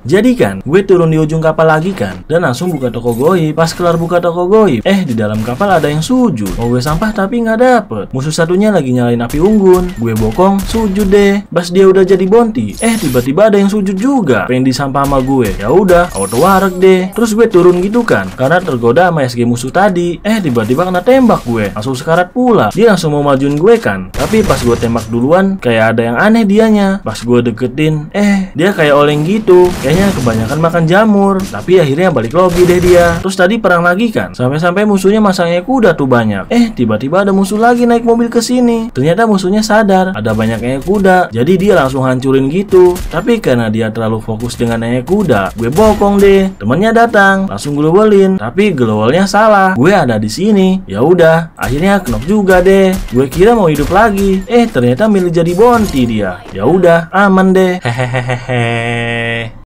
Jadi kan, gue turun di ujung kapal lagi kan, dan langsung buka toko goi Pas kelar buka toko goi eh di dalam kapal ada yang sujud. Mau gue sampah tapi nggak dapet. Musuh satunya lagi nyalain api unggun. Gue bokong, sujud deh. Pas dia udah jadi bonti, eh tiba-tiba ada yang sujud juga. Pengen disampah sama gue. Ya udah, auto warek deh. Terus gue turun gitu kan, karena tergoda sama SG musuh tadi. Eh tiba-tiba kena tembak gue. Langsung sekarat pula. Dia langsung mau majuin gue kan. Tapi pas gue tembak duluan, kayak ada yang aneh dianya. Pas gue deketin, eh dia kayak oleng gitu. Kayak Kayaknya kebanyakan makan jamur. Tapi akhirnya balik lobby deh dia. Terus tadi perang lagi kan? Sampai-sampai musuhnya masangnya kuda tuh banyak. Eh, tiba-tiba ada musuh lagi naik mobil ke sini. Ternyata musuhnya sadar ada banyaknya kuda. Jadi dia langsung hancurin gitu. Tapi karena dia terlalu fokus dengan nanya kuda, gue bokong deh. Temennya datang, langsung glowolin. Tapi globalnya salah. Gue ada di sini. Ya udah, akhirnya knock juga deh. Gue kira mau hidup lagi. Eh, ternyata milih jadi bonti dia. Ya udah, aman deh. Hehehehe.